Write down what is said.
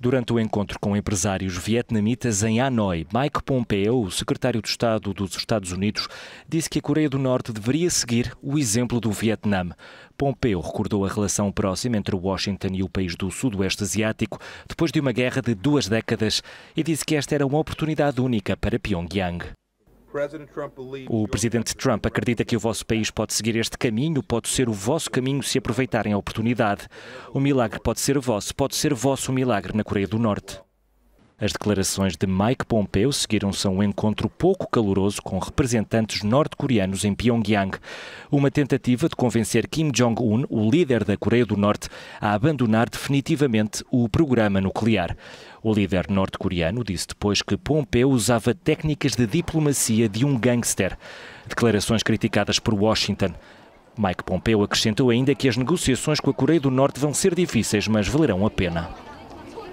Durante o encontro com empresários vietnamitas em Hanoi, Mike Pompeo, o secretário de Estado dos Estados Unidos, disse que a Coreia do Norte deveria seguir o exemplo do Vietnã. Pompeo recordou a relação próxima entre Washington e o país do Sudoeste Asiático depois de uma guerra de duas décadas e disse que esta era uma oportunidade única para Pyongyang. O presidente Trump acredita que o vosso país pode seguir este caminho, pode ser o vosso caminho se aproveitarem a oportunidade. O milagre pode ser vosso, pode ser vosso o milagre na Coreia do Norte. As declarações de Mike Pompeo seguiram-se a um encontro pouco caloroso com representantes norte-coreanos em Pyongyang. Uma tentativa de convencer Kim Jong-un, o líder da Coreia do Norte, a abandonar definitivamente o programa nuclear. O líder norte-coreano disse depois que Pompeu usava técnicas de diplomacia de um gangster. Declarações criticadas por Washington. Mike Pompeu acrescentou ainda que as negociações com a Coreia do Norte vão ser difíceis, mas valerão a pena.